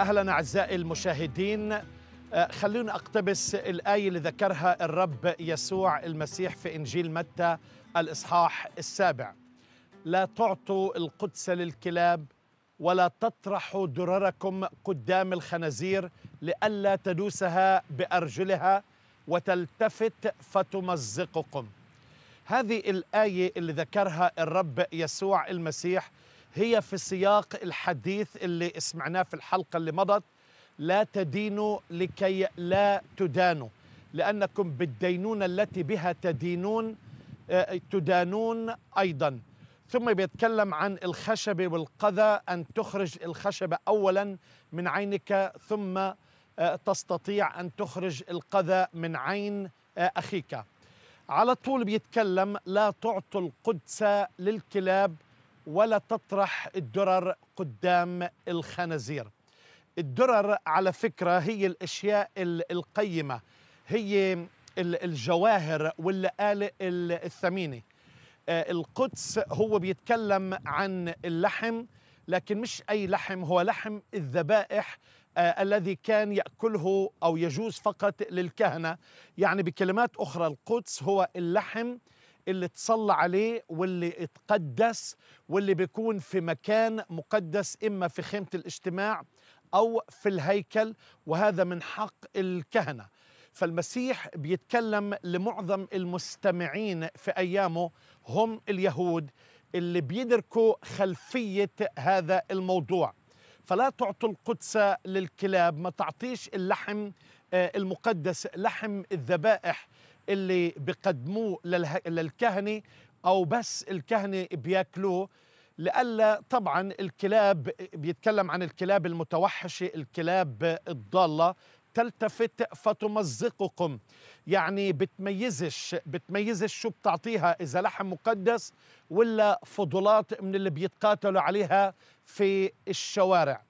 أهلا أعزائي المشاهدين آه، خلونا أقتبس الآية اللي ذكرها الرب يسوع المسيح في إنجيل متى الإصحاح السابع لا تعطوا القدس للكلاب ولا تطرحوا درركم قدام الخنازير لئلا تدوسها بأرجلها وتلتفت فتمزقكم هذه الآية اللي ذكرها الرب يسوع المسيح هي في سياق الحديث اللي سمعناه في الحلقة اللي مضت لا تدينوا لكي لا تدانوا لأنكم بالدينونة التي بها تدينون آه، تدانون أيضا ثم بيتكلم عن الخشبة والقذى أن تخرج الخشبة أولا من عينك ثم آه، تستطيع أن تخرج القذى من عين آه، أخيك على طول بيتكلم لا تعطوا القدس للكلاب ولا تطرح الدرر قدام الخنازير الدرر على فكرة هي الأشياء القيمة هي الجواهر واللآلئ الثمينة آه، القدس هو بيتكلم عن اللحم لكن مش أي لحم هو لحم الذبائح آه، الذي كان يأكله أو يجوز فقط للكهنة يعني بكلمات أخرى القدس هو اللحم اللي تصلى عليه واللي اتقدس واللي بيكون في مكان مقدس إما في خيمة الاجتماع أو في الهيكل وهذا من حق الكهنة فالمسيح بيتكلم لمعظم المستمعين في أيامه هم اليهود اللي بيدركوا خلفية هذا الموضوع فلا تعطوا القدس للكلاب ما تعطيش اللحم آه، المقدس لحم الذبائح اللي بقدموه للكهنه او بس الكهنه بياكلوه لألا طبعا الكلاب بيتكلم عن الكلاب المتوحشه الكلاب الضاله تلتفت فتمزقكم يعني بتميزش بتميزش شو بتعطيها اذا لحم مقدس ولا فضلات من اللي بيتقاتلوا عليها في الشوارع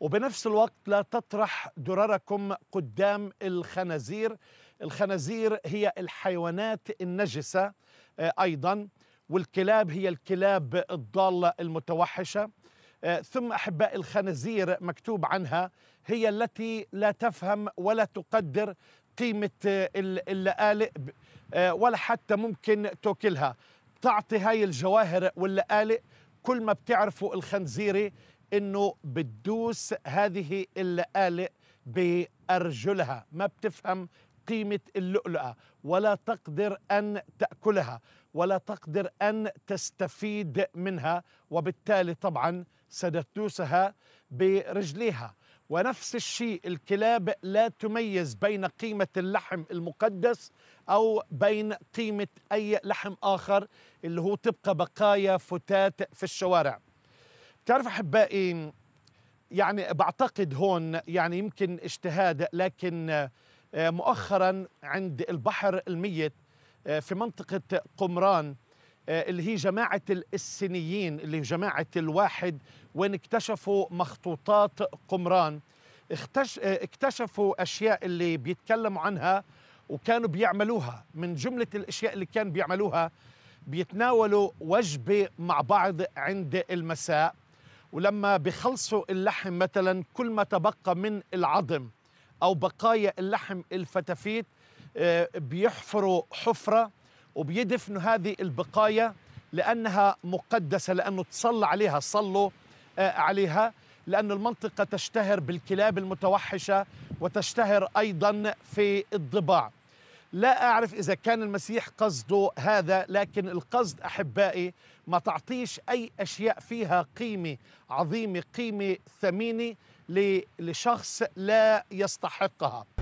وبنفس الوقت لا تطرح درركم قدام الخنازير الخنازير هي الحيوانات النجسة آه، أيضا والكلاب هي الكلاب الضالة المتوحشة آه، ثم أحباء الخنازير مكتوب عنها هي التي لا تفهم ولا تقدر قيمة آه، اللآلئ ولا حتى ممكن تأكلها تعطي هاي الجواهر واللآلئ كل ما بتعرفوا الخنزيري انه بتدوس هذه اللآلئ بأرجلها ما بتفهم قيمة اللؤلؤة ولا تقدر أن تأكلها ولا تقدر أن تستفيد منها وبالتالي طبعا ستدوسها برجليها ونفس الشيء الكلاب لا تميز بين قيمة اللحم المقدس أو بين قيمة أي لحم آخر اللي هو تبقى بقايا فتات في الشوارع تعرف أحبائي يعني بعتقد هون يعني يمكن اجتهاد لكن آه، مؤخرا عند البحر الميت آه، في منطقة قمران آه، اللي هي جماعة السنيين اللي هي جماعة الواحد وين اكتشفوا مخطوطات قمران اكتشفوا أشياء اللي بيتكلموا عنها وكانوا بيعملوها من جملة الأشياء اللي كانوا بيعملوها بيتناولوا وجبة مع بعض عند المساء ولما بيخلصوا اللحم مثلا كل ما تبقى من العظم أو بقايا اللحم الفتافيت آه، بيحفروا حفرة وبيدفنوا هذه البقايا لأنها مقدسة لأنه تصلى عليها صلوا آه، عليها لأن المنطقة تشتهر بالكلاب المتوحشة وتشتهر أيضا في الضباع لا أعرف إذا كان المسيح قصده هذا لكن القصد أحبائي ما تعطيش أي أشياء فيها قيمة عظيمة قيمة ثمينة لشخص لا يستحقها